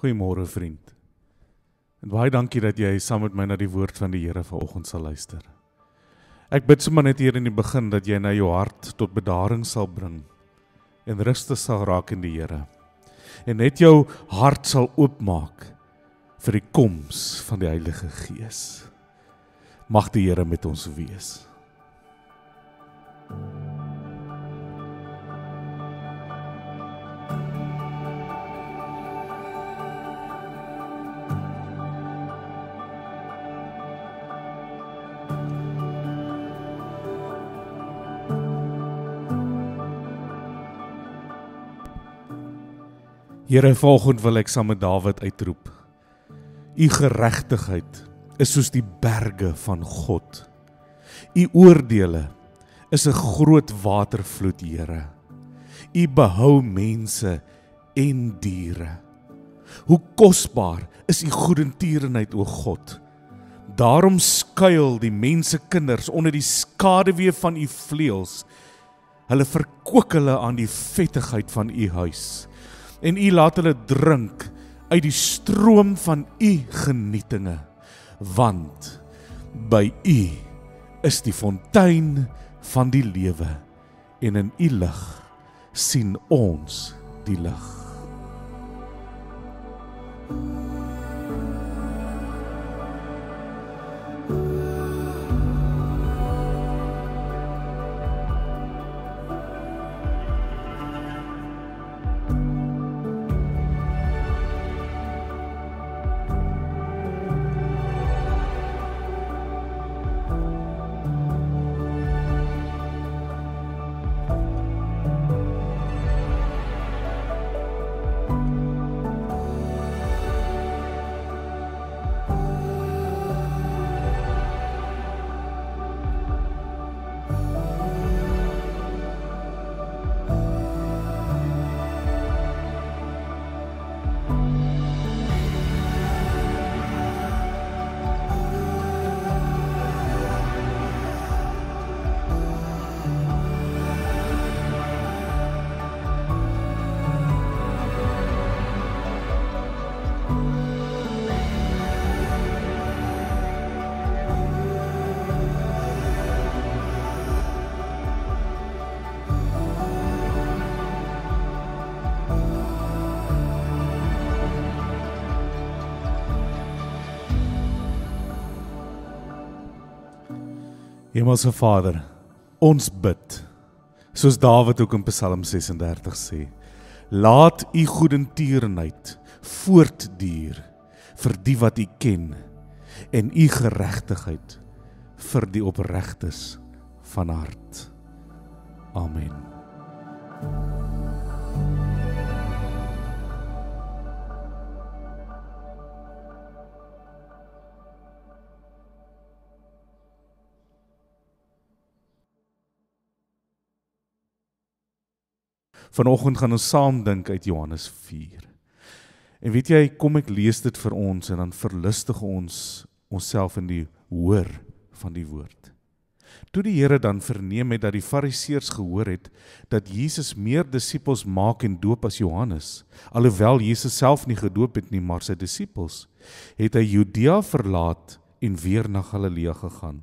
Goeiemôre vriend. En baie dankie dat jy saam met my na die woord van die Here vanoggend sal luister. Ek bid sommer net hier in die begin dat jy na jou hart tot bedaring sal bring en ruste sal raak in die Here. En net jou hart sal oopmaak vir die koms van die Heilige Gees. Mag die Here met ons wees. Thank you. Here, volgod wil ek saam met Dawid uitroep. U geregtigheid is soos die berge van God. U oordeele is 'n groot watervloed, Here. U behou mense en diere. Hoe kosbaar is u goedertierenheid, o God. Daarom skuil die mense kinders onder die skaduwee van u vleuels. Hulle verkook hulle aan die vettigheid van u huis en u laat hulle drink uit die stroom van u genietinge want by u is die fontein van die lewe en in u lig sien ons die lig thank you Hemelse Vader, ons bid soos Dawid ook in Psalm 36 sê: Laat u goedertierenheid voortduur vir die wat u ken en u geregtigheid vir die opregtes van hart. Amen. thank you Vanoggend gaan ons saam dink uit Johannes 4. En weet jy, kom ek lees dit vir ons en dan verlustig ons onsself in die hoor van die woord. Toe die Here dan verneem het dat die Fariseërs gehoor het dat Jesus meer disippels maak en doop as Johannes, alhoewel Jesus self nie gedoop het nie, maar sy disippels, het hy Judea verlaat en weer na Galilea gegaan.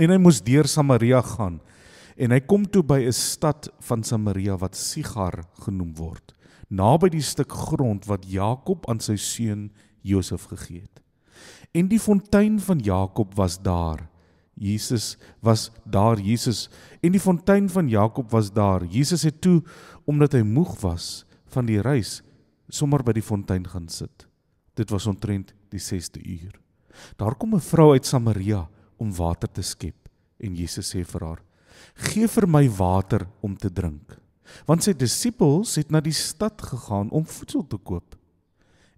En hy moes deur Samaria gaan en hy kom toe by 'n stad van Samaria wat Sigar genoem word, naby die stuk grond wat Jakob aan sy seun Josef gegee het. En die fontein van Jakob was daar. Jesus was daar Jesus en die fontein van Jakob was daar. Jesus het toe omdat hy moeg was van die reis sommer by die fontein gaan sit. Dit was omtrent die 6de uur. Daar kom 'n vrou uit Samaria om water te skep en Jesus sê vir haar: gee vir my water om te drink. Want sy disippels het na die stad gegaan om voedsel te koop.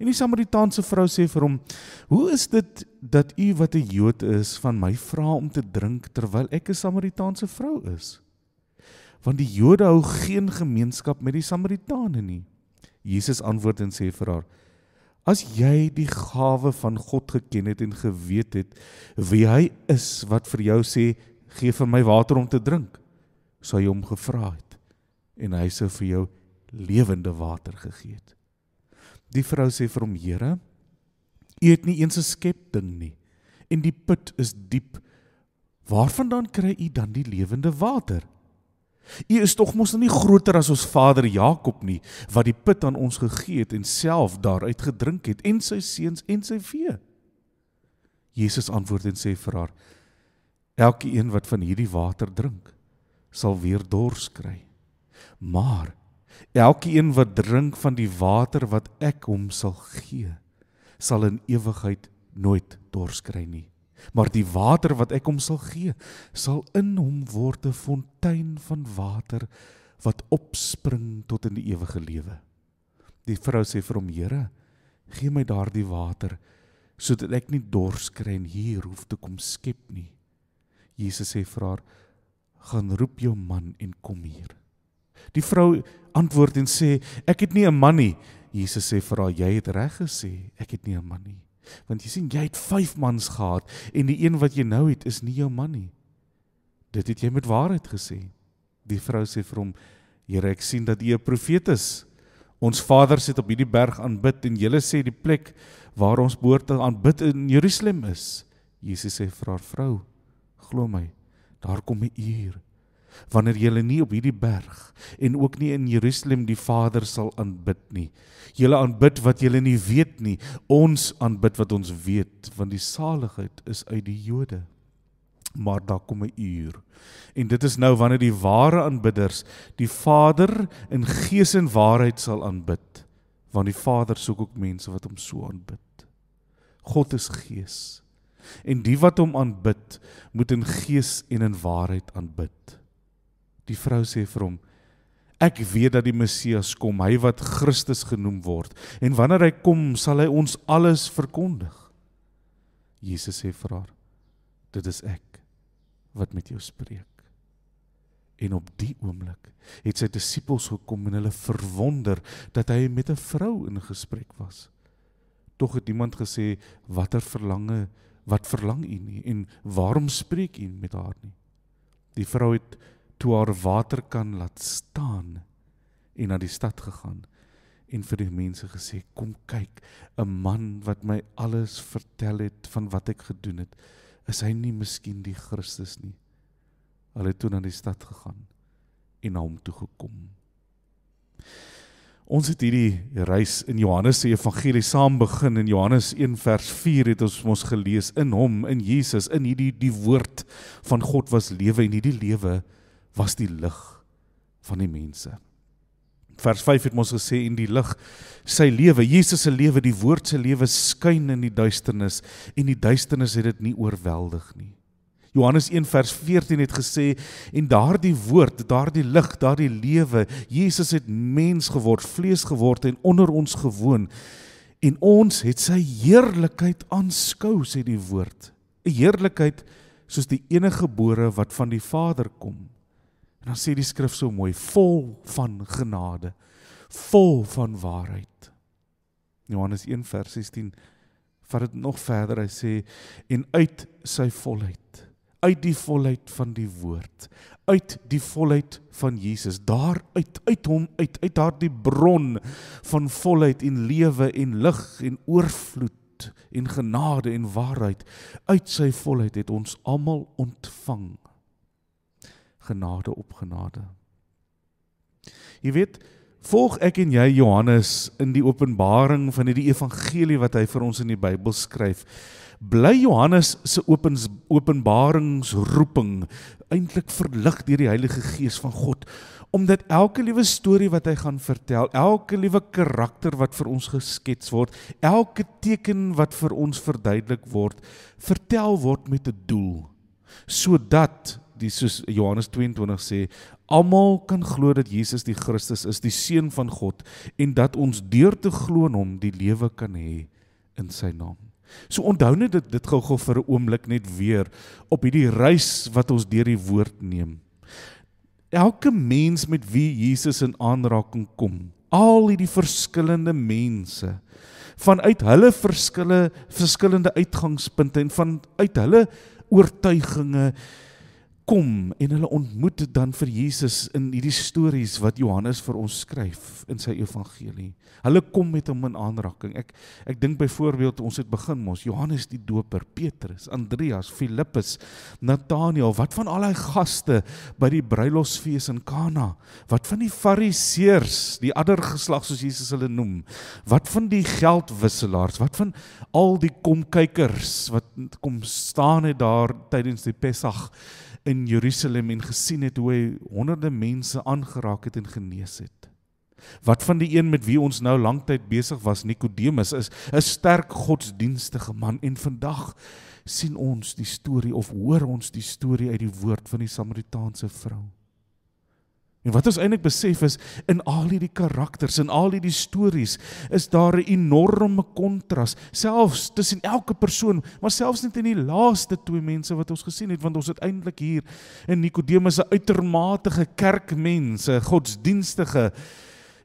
En die Samaritaanse vrou sê vir hom: "Hoe is dit dat u wat 'n Jood is van my vra om te drink terwyl ek 'n Samaritaanse vrou is?" Want die Jode hou geen gemeenskap met die Samaritane nie. Jesus antwoord en sê vir haar: "As jy die gawe van God geken het en geweet het wie hy is wat vir jou sê gee vir my water om te drink sou hy hom gevra het en hy sou vir jou lewende water gegee het die vrou sê vir hom Here u het nie eens 'n skep ding nie en die put is diep waarvandaan kry u dan die lewende water u is tog mos nie groter as ons vader Jakob nie wat die put aan ons gegee het en self daaruit gedrink het en sy seuns en sy vee Jesus antwoord en sê vir haar Elke een wat van hierdie water drink, sal weer dors kry. Maar elke een wat drink van die water wat ek hom sal gee, sal in ewigheid nooit dors kry nie. Maar die water wat ek hom sal gee, sal in hom word 'n fontein van water wat opspring tot in die ewige lewe. Die vrou sê vir hom: "Here, gee my daardie water sodat ek nie dors kry en hier hoef te kom skep nie." Jesus sê vir haar: "Gaan roep jou man en kom hier." Die vrou antwoord en sê: "Ek het nie 'n man nie." Jesus sê vir haar: "Jy het reg gesê, ek het nie 'n man nie." Want jy sien, jy het 5 mans gehad en die een wat jy nou het is nie jou man nie. Dit het jy met waarheid gesê. Die vrou sê vir hom: "Here, ek sien dat U 'n profeet is. Ons vaders het op hierdie berg aanbid en julle sê die plek waar ons behoort aanbid in Jerusalem is." Jesus sê vir haar: "Vrou, Glo my, daar kom 'n uur wanneer julle nie op hierdie berg en ook nie in Jerusalem die Vader sal aanbid nie. Julle aanbid wat julle nie weet nie. Ons aanbid wat ons weet, want die saligheid is uit die Jode. Maar daar kom 'n uur. En dit is nou wanneer die ware aanbidders die Vader in gees en waarheid sal aanbid, want die Vader soek ook mense wat hom so aanbid. God is gees. En die wat hom aanbid, moet in gees en in waarheid aanbid. Die vrou sê vir hom: Ek weet dat die Messias kom, hy wat Christus genoem word. En wanneer hy kom, sal hy ons alles verkondig. Jesus sê vir haar: Dit is ek wat met jou spreek. En op die oomblik het sy disippels gekom en hulle verwonder dat hy met 'n vrou in gesprek was. Tog het iemand gesê: "Watter verlange wat verlang u nie en waarom spreek u met haar nie? Die vrou het toe haar water kan laat staan en na die stad gegaan en vir die mense gesê kom kyk 'n man wat my alles vertel het van wat ek gedoen het is hy nie miskien die Christus nie hulle toe na die stad gegaan en na hom toe gekom Ons het hierdie reis in Johannes se evangelie saam begin in Johannes 1 vers 4 het ons mos gelees in hom in Jesus in hierdie die woord van God was lewe en hierdie lewe was die lig van die mense. Vers 5 het ons gesê en die lig sy lewe Jesus se lewe die woord se lewe skyn in die duisternis en die duisternis het dit nie oorweldig nie. Johannes 1 vers 14 het gesê en daardie woord, daardie lig, daardie lewe, Jesus het mens geword, vlees geword en onder ons gewoon en ons het sy heerlikheid aanskou sê die woord. 'n Heerlikheid soos die eniggebore wat van die Vader kom. En dan sê die skrif so mooi, vol van genade, vol van waarheid. Johannes 1 vers 16 vat dit nog verder. Hy sê en uit sy volheid uit die volheid van die woord uit die volheid van Jesus daar uit uit hom uit uit daardie bron van volheid en lewe en lig en oorvloed en genade en waarheid uit sy volheid het ons almal ontvang genade op genade jy weet volg ek en jy Johannes in die openbaring van die evangelie wat hy vir ons in die Bybel skryf bly Johannes se opens openbaringsroeping eintlik verlig deur die Heilige Gees van God omdat elke liewe storie wat hy gaan vertel, elke liewe karakter wat vir ons geskets word, elke teken wat vir ons verduidelik word, vertel word met 'n doel sodat die soos Johannes 22 sê almal kan glo dat Jesus die Christus is, die seun van God en dat ons deur te glo in hom die lewe kan hê in sy naam. So onthou net dit dit gou-gou vir 'n oomblik net weer op hierdie reis wat ons deur die woord neem. Elke mens met wie Jesus in aanraking kom, al hierdie verskillende mense vanuit hulle verskille, verskillende uitgangspunte en vanuit hulle oortuigings kom en hulle ontmoet dan vir Jesus in hierdie stories wat Johannes vir ons skryf in sy evangelie. Hulle kom met hom in aanraking. Ek ek dink byvoorbeeld ons het begin mos Johannes die Doper, Petrus, Andreas, Filippus, Nathanael, wat van al daai gaste by die bruilofsfees in Kana? Wat van die Fariseërs, die ander geslag soos Jesus hulle noem? Wat van die geldwisselaars? Wat van al die komkykers wat kom staan het daar tydens die Pessach? in Jerusalem en gesien het hoe hy honderde mense aangeraak het en genees het. Wat van die een met wie ons nou lanktyd besig was, Nikodemus, is 'n sterk godsdienstige man en vandag sien ons die storie of hoor ons die storie uit die woord van die Samaritaanse vrou. En wat ons eintlik besef is in al hierdie karakters en al hierdie stories is daar 'n enorme kontras selfs tussen elke persoon, maar selfs net in die laaste twee mense wat ons gesien het want ons het eintlik hier in Nikodemus 'n uitermate kerkmense, godsdienstige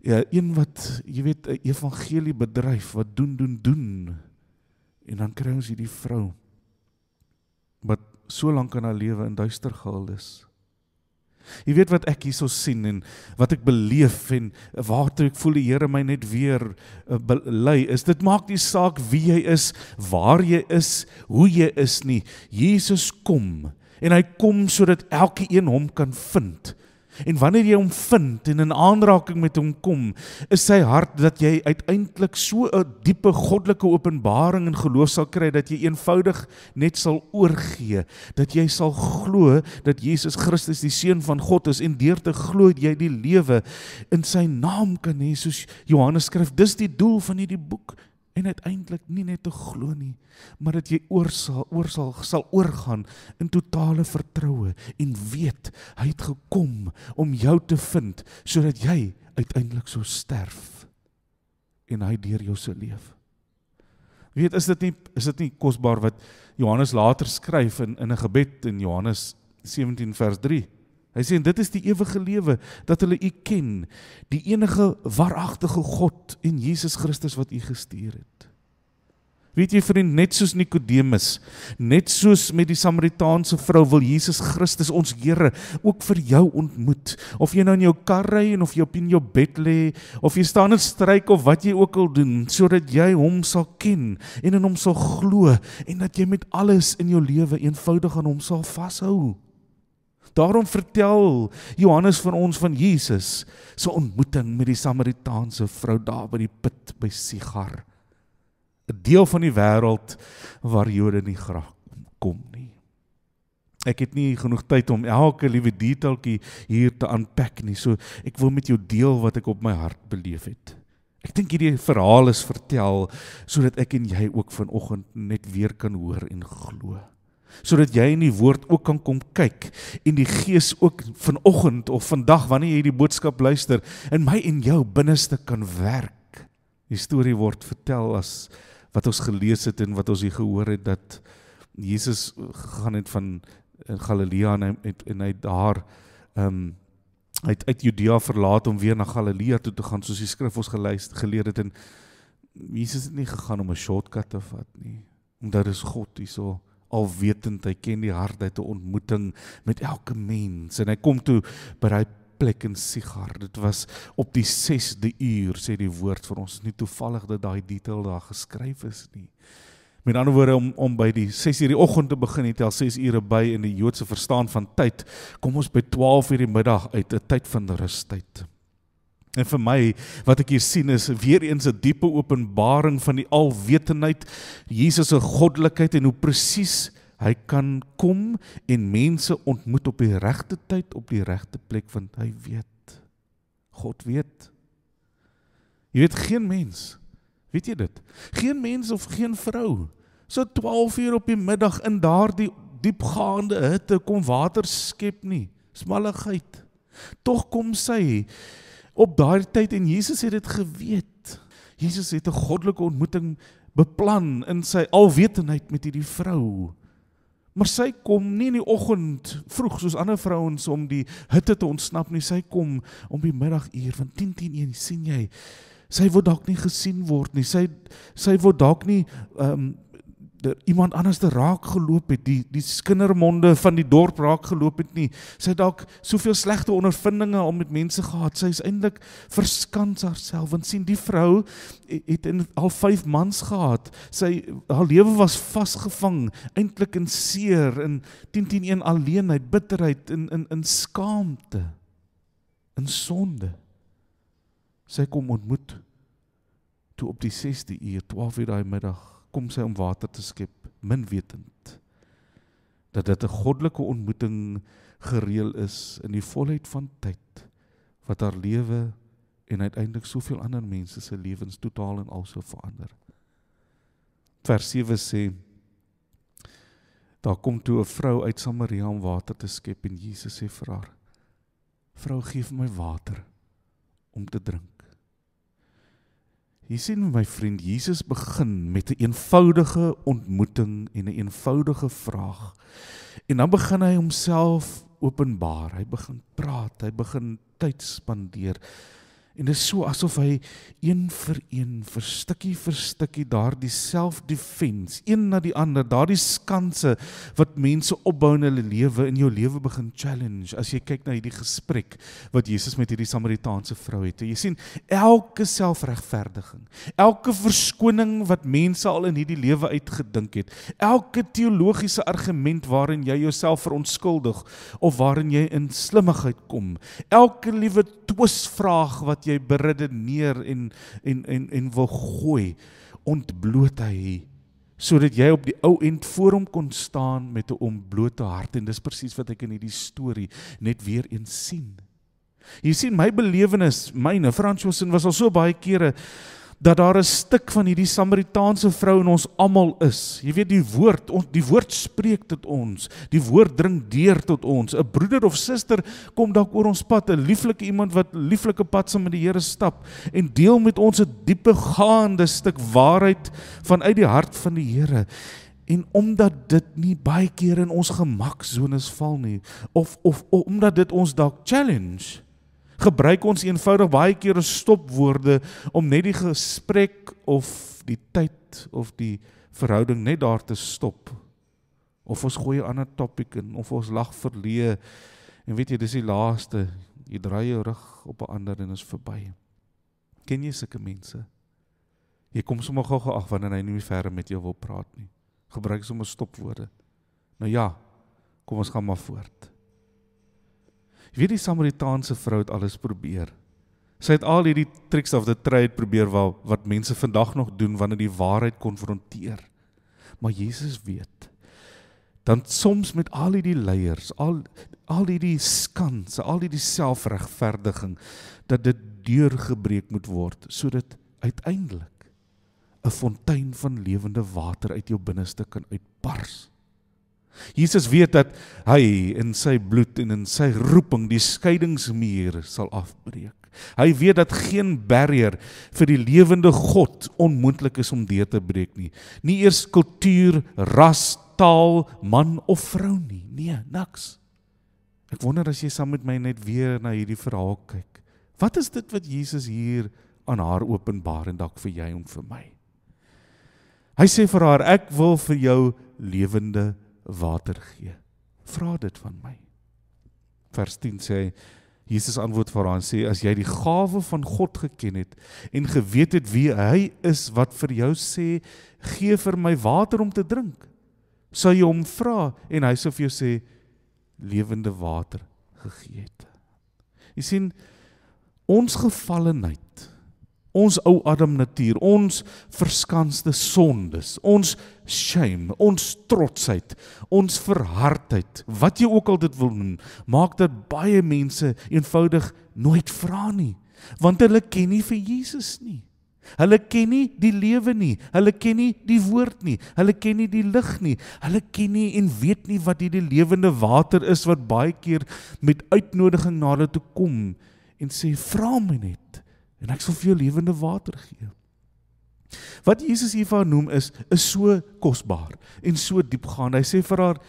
ja, een wat jy weet 'n evangelie bedryf wat doen doen doen. En dan kry ons hierdie vrou wat so lank in haar lewe in duister gehul is. Jy weet wat ek hierso sien en wat ek beleef en waartoe ek voel die Here my net weer eh, lei is dit maak nie saak wie jy is, waar jy is, hoe jy is nie. Jesus kom en hy kom sodat elkeen hom kan vind. En wanneer jy hom vind en in aanraking met hom kom, is sy hart dat jy uiteindelik so 'n diepe goddelike openbaring en geloof sal kry dat jy eenvoudig net sal oorgee, dat jy sal glo dat Jesus Christus die seun van God is en deur te glo jy die lewe in sy naam kan hê soos Johannes skryf. Dis die doel van hierdie boek, en uiteindelik nie net te glo nie, maar dat jy oorsal oorsal sal oorgaan in totale vertroue en weet hy het gekom om jou te vind sodat jy uiteindelik sou sterf en hy deur jou sou leef. Weet is dit nie is dit nie kosbaar wat Johannes later skryf in in 'n gebed in Johannes 17 vers 3 Hy sê en dit is die ewige lewe dat hulle U ken, die enige waaragtige God en Jesus Christus wat U gestuur het. Weet jy vriend, net soos Nikodemus, net soos met die Samaritaanse vrou wil Jesus Christus ons Here ook vir jou ontmoet. Of jy nou in jou kar ry en of jy op in jou bed lê, of jy staan en stryk of wat jy ook al doen, sodat jy hom sal ken en in hom sal glo en dat jy met alles in jou lewe eenvoudig aan hom sal vashou. Daarom vertel Johannes vir ons van Jesus se ontmoeting met die Samaritaanse vrou daar by die put by Sigar. 'n Deel van die wêreld waar Jode nie graag kom nie. Ek het nie genoeg tyd om elke liewe detailkie hier te aanpak nie. So ek wil met jou deel wat ek op my hart beleef het. Ek dink hierdie verhaal is vertel sodat ek en jy ook vanoggend net weer kan hoor en glo sodat jy in die woord ook kan kom kyk en die gees ook vanoggend of vandag wanneer jy die boodskap luister in my en jou binneste kan werk. Die storie word vertel as wat ons gelees het en wat ons hier gehoor het dat Jesus gegaan het van in eh, Galilea en hy het, en hy daar ehm um, hy het uit Judea verlaat om weer na Galilea toe te gaan soos die skrif ons gelees geleer het en Jesus het nie gegaan om 'n shortcut te vat nie. Omdat dit is God hyso alwetend, hy ken die hart, hy het 'n ontmoeting met elke mens en hy kom toe by daai plek in Sigar. Dit was op die 6de uur sê die woord vir ons. Nie toevallig dat daai detail daar geskryf is nie. Met ander woorde om om by die 6 uur die oggend te begin, het al 6 ure by in die Joodse verstaan van tyd. Kom ons by 12 uur die middag uit, 'n tyd van rus tyd. En vir my wat ek hier sien is weer eens 'n diepe openbaring van die alwetendheid, Jesus se goddelikheid en hoe presies hy kan kom en mense ontmoet op die regte tyd op die regte plek want hy weet. God weet. Jy weet geen mens, weet jy dit? Geen mens of geen vrou so 12 uur op die middag in daardie diepgaande hitte kom water skep nie. Smalligheid. Tog kom sy op daardie tyd en Jesus het dit geweet. Jesus het 'n goddelike ontmoeting beplan in sy alwetendheid met hierdie vrou. Maar sy kom nie in die oggend vroeg soos ander vrouens om die hitte te ontsnap nie, sy kom om die middaguur van 10:10:1 sien jy. Sy word dalk nie gesien word nie. Sy sy word dalk nie ehm um, dat iemand anders te raak geloop het, die die skindermonde van die dorp raak geloop het nie. Sy het dalk soveel slegte ondervindinge om met mense gehad. Sy is eintlik verskans haarself want sien die vrou het in al 5 mans gehad. Sy haar lewe was vasgevang eintlik in seer en 10-10-1 alleenheid, bitterheid en in, in in skaamte, in sonde. Sy kom ontmoet toe op die 6de uur, 12:00 daai middag kom sy om water te skep, min wetend dat dit 'n goddelike ontmoeting gereël is in die volheid van tyd wat haar lewe en uiteindelik soveel ander mense se lewens totaal en al sou verander. Vers 7 sê daar kom toe 'n vrou uit Samaria om water te skep en Jesus sê vir haar: "Vrou, gee vir my water om te drink." Hier sien my vriend Jesus begin met 'n eenvoudige ontmoeting en 'n eenvoudige vraag. En dan begin hy homself openbaar. Hy begin praat, hy begin tyd spandeer. En dit is so asof hy een vir een vir stukkie vir stukkie daardie selfdefense een na die ander, daardie skanse wat mense opbou in hulle lewe in jou lewe begin challenge as jy kyk na hierdie gesprek wat Jesus met hierdie Samaritaanse vrou het. Jy sien elke selfregverdiging, elke verskoning wat mense al in hierdie lewe uitgedink het, elke teologiese argument waarin jy jouself verontskuldig of waarin jy in slimmigheid kom, elke liewe twisvraag wat jy beredeneer en en en en wil gooi ontbloot hy sodat jy op die ou end voor hom kon staan met 'n ontblote hart en dis presies wat ek in hierdie storie net weer eens sien. Jy sien my belewenis, myne Fransjoosin was al so baie kere dat daar 'n stuk van hierdie Samaritaanse vrou in ons almal is. Jy weet die woord, ons die woord spreek tot ons. Die woord dring deur tot ons. 'n Broeder of suster kom dalk oor ons pad, 'n lieflike iemand wat lieflike pad saam met die Here stap en deel met ons 'n diepe gaande stuk waarheid vanuit die hart van die Here. En omdat dit nie baie keer in ons gemaksones val nie of of, of omdat dit ons dalk challenge gebruik ons eenvoudig baie keer 'n stopwoorde om net die gesprek of die tyd of die verhouding net daar te stop. Of ons gooi 'n ander topik in of ons lag verlee. En weet jy, dis die laaste. Jy draai jou rug op 'n ander en is verby. Ken jy sulke mense? Jy kom sommer gou-gou af wanneer hy nie meer verder met jou wil praat nie. Gebruik sommer stopwoorde. Nou ja, kom ons gaan maar voort. Ek weet die Samaritaanse vrou het alles probeer. Sy het al hierdie tricks of the trade probeer wat wat mense vandag nog doen wanneer die waarheid konfronteer. Maar Jesus weet. Dan soms met al hierdie leiers, al al hierdie skanse, al hierdie selfregverdiging dat dit deurgebreek moet word sodat uiteindelik 'n fontein van lewende water uit jou binneste kan uitbars. Jesus weet dat hy in sy bloed en in sy roeping die skeidingsmuur sal afbreek. Hy weet dat geen barrier vir die lewende God onmoontlik is om deur te breek nie. Nie eers kultuur, ras, taal, man of vrou nie. Nee, niks. Ek wonder as jy saam met my net weer na hierdie verhaal kyk. Wat is dit wat Jesus hier aan haar openbaar en dalk vir jou en vir my? Hy sê vir haar: "Ek wil vir jou lewende water gee. Vra dit van my. Vers 10 sê hy Jesus antwoord vir haar en sê as jy die gawe van God geken het en geweet het wie hy is wat vir jou sê gee vir my water om te drink sou jy hom vra en hy sou vir jou sê lewende water gegee het. Jy sien ons gevallenheid ons ou Adam natuur, ons verskanste sondes, ons shame, ons trotsheid, ons verhardheid, wat jy ook al dit wil noem, maak dat baie mense eenvoudig nooit vra nie, want hulle ken nie vir Jesus nie. Hulle ken nie die lewe nie, hulle ken nie die woord nie, hulle ken nie die lig nie. Hulle ken nie en weet nie wat hierdie lewende water is wat baie keer met uitnodiging na hulle toe kom en sê vra my net en ek sal vir jou lewende water gee. Wat Jesus hier vir haar noem is is so kosbaar en so diepgaand. Hy sê vir haar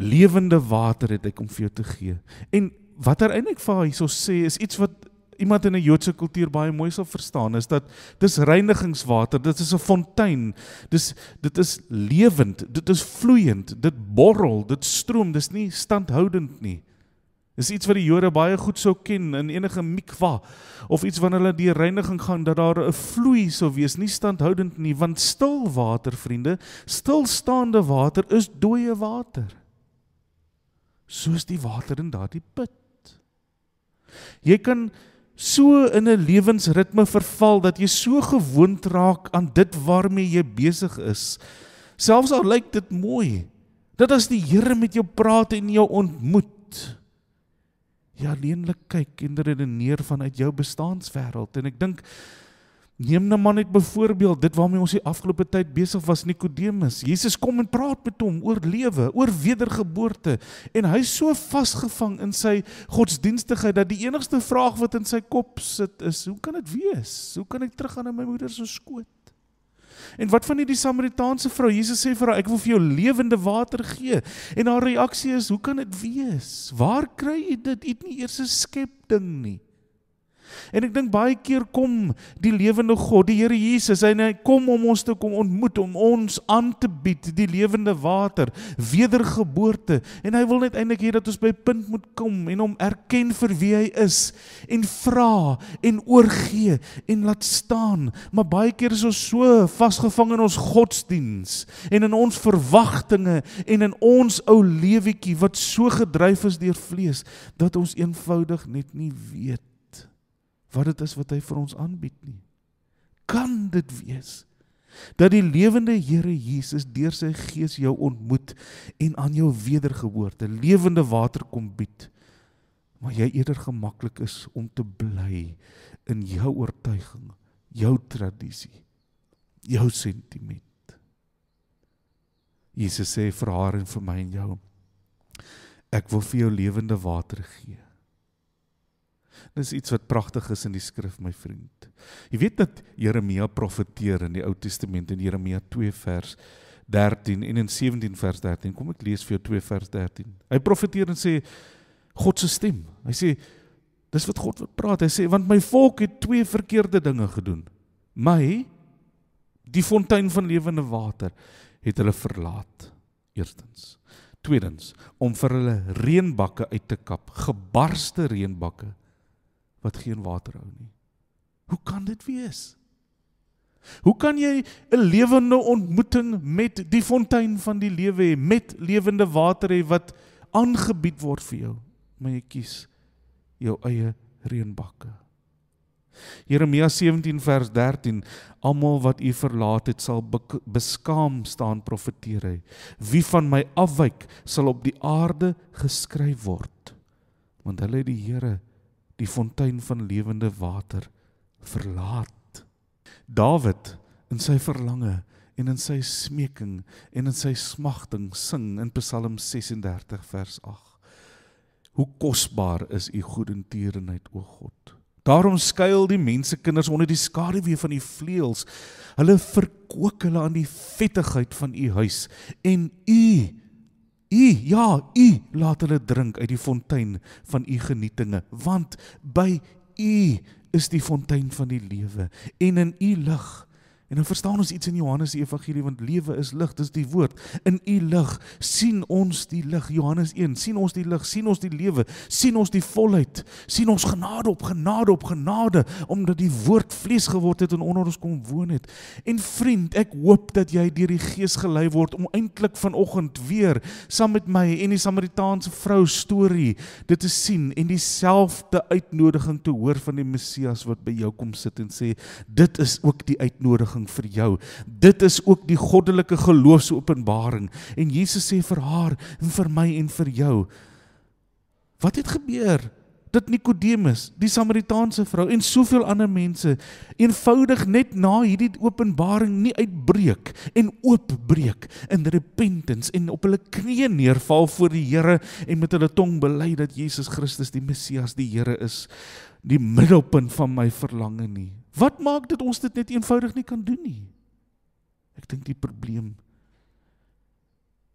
lewende water het ek om vir jou te gee. En wat hy eintlik vir haar hierso sê is iets wat iemand in 'n Joodse kultuur baie mooi sou verstaan is dat dis reinigingswater, dit is 'n fontein. Dis dit is lewend, dit is vloeiend, dit borrel, dit stroom, dis nie standhoudend nie. Dis iets wat die Jode baie goed sou ken in enige mikwa of iets wanneer hulle die reiniging gaan dat daar 'n vloei sou wees, nie standhoudend nie, want stil water, vriende, stilstaande water is dooie water. Soos die water in daardie put. Jy kan so in 'n lewensritme verval dat jy so gewoond raak aan dit waarmee jy besig is. Selfs al lyk dit mooi, dit as die Here met jou praat en jou ontmoet, jy alleenlik kyk en redeneer vanuit jou bestaanswêreld en ek dink neem nou maar net byvoorbeeld dit waarmee ons die afgelope tyd besig was Nikodemus. Jesus kom en praat met hom oor lewe, oor wedergeboorte en hy's so vasgevang in sy godsdienstigheid dat die enigste vraag wat in sy kop sit is: hoe kan dit wees? Hoe kan ek teruggaan na my moeder se skoot? En wat van hierdie Samaritaanse vrou? Jesus sê vir haar, ek wil vir jou lewende water gee. En haar reaksie is, hoe kan dit wees? Waar kry jy dit? Jy het nie eers 'n skepding nie. En ek dink baie keer kom die lewende God, die Here Jesus, hy nou kom om ons te kom ontmoet om ons aan te bied die lewende water, wedergeboorte. En hy wil net eintlik hê dat ons by punt moet kom en hom erken vir wie hy is en vra en oorgê en laat staan. Maar baie keer is ons so vasgevang in ons godsdiens en in ons verwagtinge en in ons ou lewetjie wat so gedryf is deur vlees dat ons eenvoudig net nie weet wat dit is wat hy vir ons aanbied nie. Kan dit wees dat die lewende Here Jesus deur sy gees jou ontmoet en aan jou wedergeboorte lewende water kom bied? Maar jy eerder gemaklik is om te bly in jou oortuiging, jou tradisie, jou sentiment. Jesus sê vir haar en vir my en jou: Ek wil vir jou lewende water gee. Dis iets wat pragtig is in die skrif my vriend. Jy weet dat Jeremia profeteer in die Ou Testament in Jeremia 2 vers 13 en in 17 vers 13. Kom ek lees vir jou 2 vers 13. Hy profeteer en sê God se stem. Hy sê dis wat God wil praat. Hy sê want my volk het twee verkeerde dinge gedoen. My die fontein van lewende water het hulle verlaat. Eerstens. Tweedens om vir hulle reënbakke uit te kap, gebarste reënbakke wat geen water hou nie. Hoe kan dit wees? Hoe kan jy 'n lewende ontmoeting met die fontein van die lewe hê, met lewende water hê wat aangebied word vir jou, maar jy kies jou eie reënbakke? Jeremia 17 vers 13 Almal wat u verlaat het sal beskaam staan profeteer hy Wie van my afwyk sal op die aarde geskryf word want hulle het die Here die fontein van lewende water verlaat. Dawid in sy verlange en in sy smeking en in sy smagting sing in Psalm 36 vers 8. Hoe kosbaar is u goedertierenheid o God. Daarom skuil die mensekinders onder die skaduwee van u vleuels. Hulle verkook hulle aan die vettigheid van u huis en u U, ja, U laat hulle drink uit die fontein van U genietinge, want by U is die fontein van die lewe en in U lig En nou verstaan ons iets in Johannes se evangelie want lewe is lig, dis die woord. In u lig sien ons die lig. Johannes 1, sien ons die lig, sien ons die lewe, sien ons die volheid, sien ons genade op genade op genade omdat die woord vlees geword het en onder ons kom woon het. En vriend, ek hoop dat jy deur die Gees gelei word om eintlik vanoggend weer saam met my en die Samaritaanse vrou storie dit te sien en dieselfde uitnodiging te hoor van die Messias wat by jou kom sit en sê, dit is ook die uitnodiging openbaring vir jou. Dit is ook die goddelike geloofsopenbaring. En Jesus sê vir haar en vir my en vir jou. Wat het gebeur? Dit Nikodemus, die Samaritaanse vrou en soveel ander mense eenvoudig net na hierdie openbaring nie uitbreek en oopbreek in repentance en op hulle knieë neerval voor die Here en met hulle tong bely dat Jesus Christus die Messias, die Here is, die middelpunt van my verlange nie. Wat maak dat ons dit net eenvoudig nie kan doen nie? Ek dink die probleem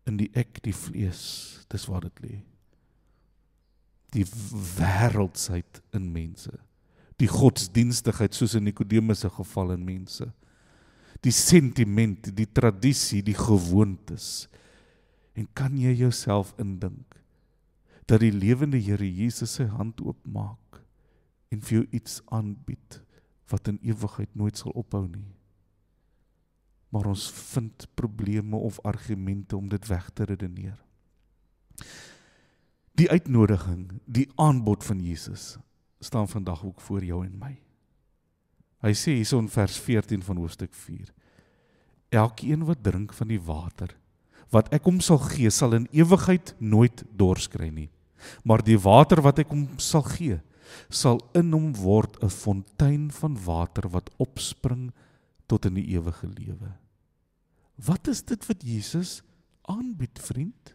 in die ek, die vlees, dis waar dit lê. Die wêreldsheid in mense. Die godsdienstigheid soos in Nikodemus se geval in mense. Die sentiment, die tradisie, die gewoontes. En kan jy jouself indink dat die lewende Here Jesus sy hand oopmaak en vir jou iets aanbied? wat in ewigheid nooit sal ophou nie. Maar ons vind probleme of argumente om dit weg te redeneer. Die uitnodiging, die aanbod van Jesus staan vandag ook voor jou en my. Hy sê hierson vers 14 van hoofstuk 4. Elkeen wat drink van die water wat ek hom sal gee, sal in ewigheid nooit dors kry nie. Maar die water wat ek hom sal gee, sal in hom word 'n fontein van water wat opspring tot in die ewige lewe. Wat is dit wat Jesus aanbied, vriend?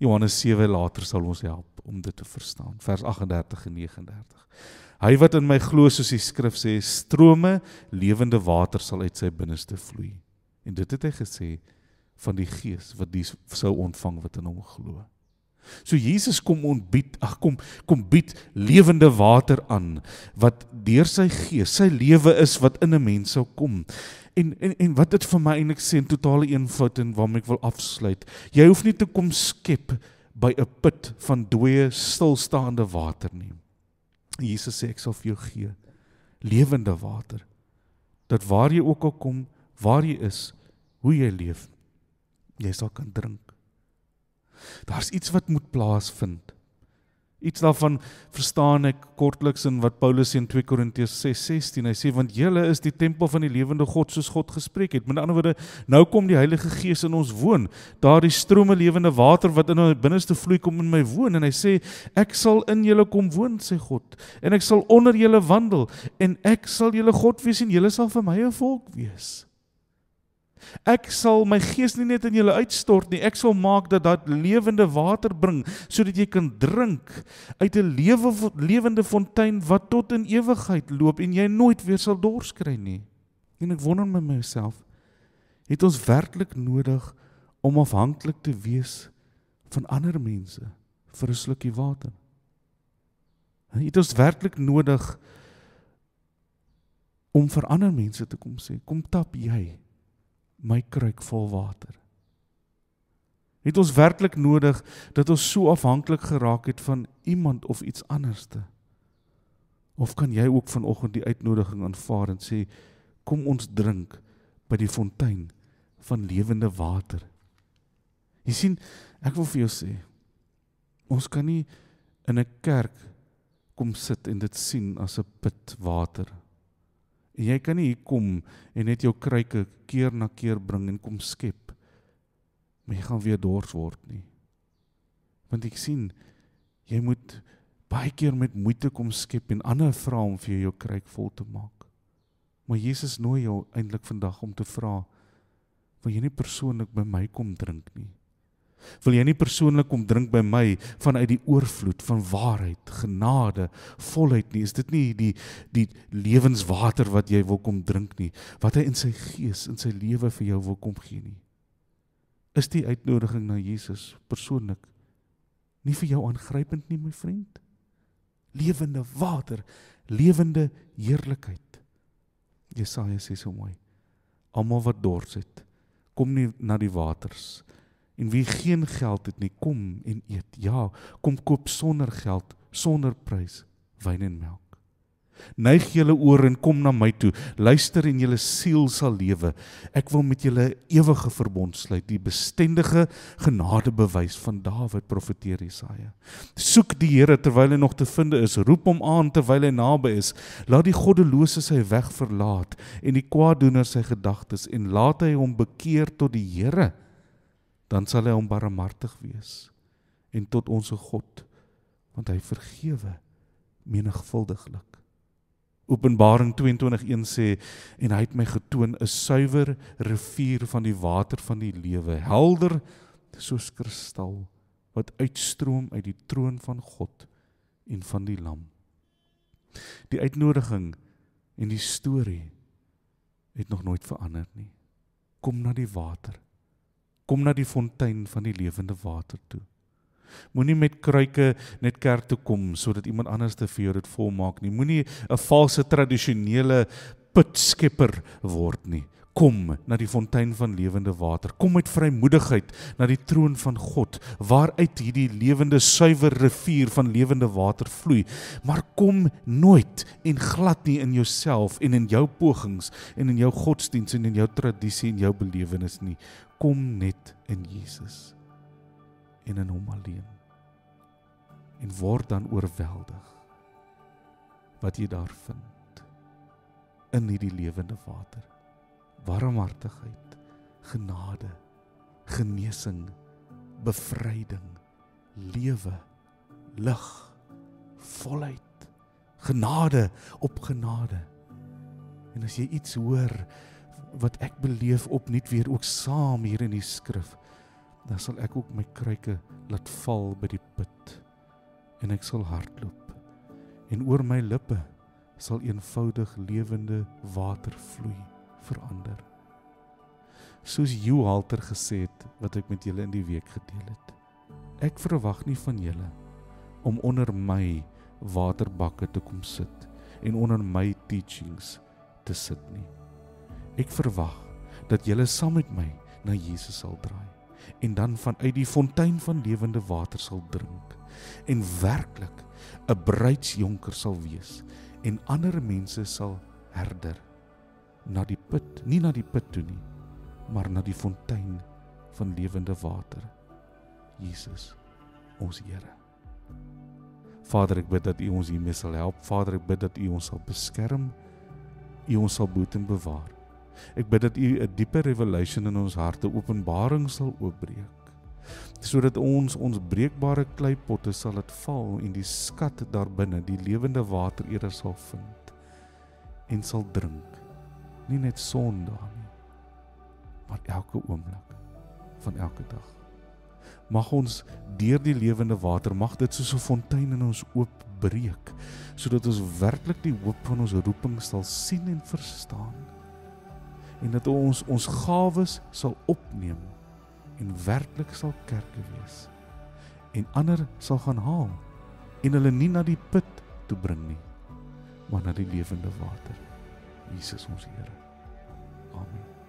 Johannes 7 later sal ons help om dit te verstaan, vers 38 en 39. Hy wat in my glo, soos die skrif sê, strome lewende water sal uit sy binneste vloei. En dit het hy gesê van die Gees wat die sou ontvang wat in hom glo. So Jesus kom ontbied, ag kom kom bied lewende water aan wat deur sy gees, sy lewe is wat in 'n mens sou kom. En en en wat dit vir my eintlik sê in totale eenvoud en waarmee ek wil afsluit. Jy hoef nie te kom skep by 'n put van dooie stilstaande water nie. Jesus sê ek sal vir jou gee lewende water. Dat waar jy ook al kom, waar jy is, hoe jy leef, jy sal kan drink. Daar's iets wat moet plaasvind. Iets daarvan verstaan ek kortliks in wat Paulus in 2 Korintiërs 6:16 hy sê want julle is die tempel van die lewende God soos God gespreek het. Met ander woorde, nou kom die Heilige Gees in ons woon. Daardie strome lewende water wat in my binneste vloei kom in my woon en hy sê ek sal in julle kom woon sê God en ek sal onder julle wandel en ek sal julle God wees en julle sal vir my 'n volk wees. Ek sal my gees nie net in julle uitstort nie, ek sal maak dat dat lewende water bring sodat jy kan drink uit 'n lewe lewende fontein wat tot in ewigheid loop en jy nooit weer sal dors kry nie. En ek wonder met myself, het ons werklik nodig om afhanklik te wees van ander mense vir 'n slukkie water? Het ons werklik nodig om vir ander mense te kom sê, kom tap jy? my kruik vol water. Het ons werklik nodig dat ons so afhanklik geraak het van iemand of iets anderste? Of kan jy ook vanoggend die uitnodiging aanvaar en sê kom ons drink by die fontein van lewende water? Jy sien, ek wil vir jou sê, ons kan nie in 'n kerk kom sit en dit sien as 'n put water En jy kan nie hier kom en net jou kruike keer na keer bring en kom skep. Maar jy gaan weer dors word nie. Want ek sien jy moet baie keer met moeite kom skep en ander vra om vir jou kruik vol te maak. Maar Jesus nooi jou eintlik vandag om te vra: "Wil jy nie persoonlik by my kom drink nie?" Wil jy nie persoonlik kom drink by my vanuit die oorvloed van waarheid, genade, volheid nie? Is dit nie die die lewenswater wat jy wil kom drink nie, wat hy in sy gees in sy lewe vir jou wil kom gee nie? Is die uitnodiging na Jesus persoonlik nie vir jou aangrypend nie, my vriend? Lewende water, lewende heerlikheid. Jesaja sê so mooi: Almal wat dors het, kom nie na die waters nie en wie geen geld het nie, kom en eet. Ja, kom koop sonder geld, sonder prys wyn en melk. Neig julle oor en kom na my toe. Luister en julle siel sal lewe. Ek wil met julle ewige verbond sluit, die bestendige genadebewys van Dawid profeteer Jesaja. Soek die Here terwyl hy nog te vind is, roep hom aan terwyl hy naby is. Laat die goddelose sy weg verlaat en die kwaadoener sy gedagtes en laat hy hom bekeer tot die Here dan sal hy onbarmhartig wees en tot ons se God want hy vergewe menigvuldiglik. Openbaring 22:1 sê en hy het my getoon 'n suiwer rivier van die water van die lewe, helder soos kristal wat uitstroom uit die troon van God en van die Lam. Die uitnodiging en die storie het nog nooit verander nie. Kom na die water. Kom na die fontein van die lewende water toe. Moenie met kruike net kerk toe kom sodat iemand anders te vir jou dit volmaak nie. Moenie 'n valse tradisionele putskepper word nie. Kom na die fontein van lewende water. Kom met vrymoedigheid na die troon van God, waaruit hierdie lewende suiwer rivier van lewende water vloei. Maar kom nooit en glad nie in jouself en in jou pogings en in jou godsdiens en in jou tradisie en jou belewenis nie. Kom net in Jesus en in hom alleen. En word dan oorweldig wat jy daar vind in hierdie lewende water warmhartigheid, genade, genesing, bevryding, lewe, lig, volheid, genade op genade. En as jy iets hoor wat ek beleef op net weer ook saam hier in die skrif, dan sal ek ook my kruike laat val by die put en ek sal hardloop en oor my lippe sal eenvoudig lewende water vloei verander. Soos Jo Halter gesê het wat ek met julle in die week gedeel het. Ek verwag nie van julle om onder my waterbakke te kom sit en onder my teachings te sit nie. Ek verwag dat julle saam met my na Jesus sal draai en dan vanuit die fontein van lewende water sal drink en werklik 'n bruidsjonker sal wees en ander mense sal herder na die put, nie na die put toe nie, maar na die fontein van lewende water. Jesus, ons Here. Vader, ek bid dat U ons hiermee sal help. Vader, ek bid dat U ons sal beskerm. U ons sal behoed en bewaar. Ek bid dat U 'n dieper revelation in ons harte openbaring sal oopbreek sodat ons ons breekbare kleipotte sal laat val en die skat daarbinne die lewende water eerder sal vind en sal drink nie net Sondag nie, maar elke oomblik van elke dag. Mag ons deur die lewende water mag dit soos 'n fontein in ons oopbreek sodat ons werklik die hoop van ons roeping sal sien en verstaan en dat ons ons gawes sal opneem en werklik sal kerke wees en ander sal gaan haal en hulle nie na die put toe bring nie maar na die lewende water. Nie. Jesus ons Here. Amen.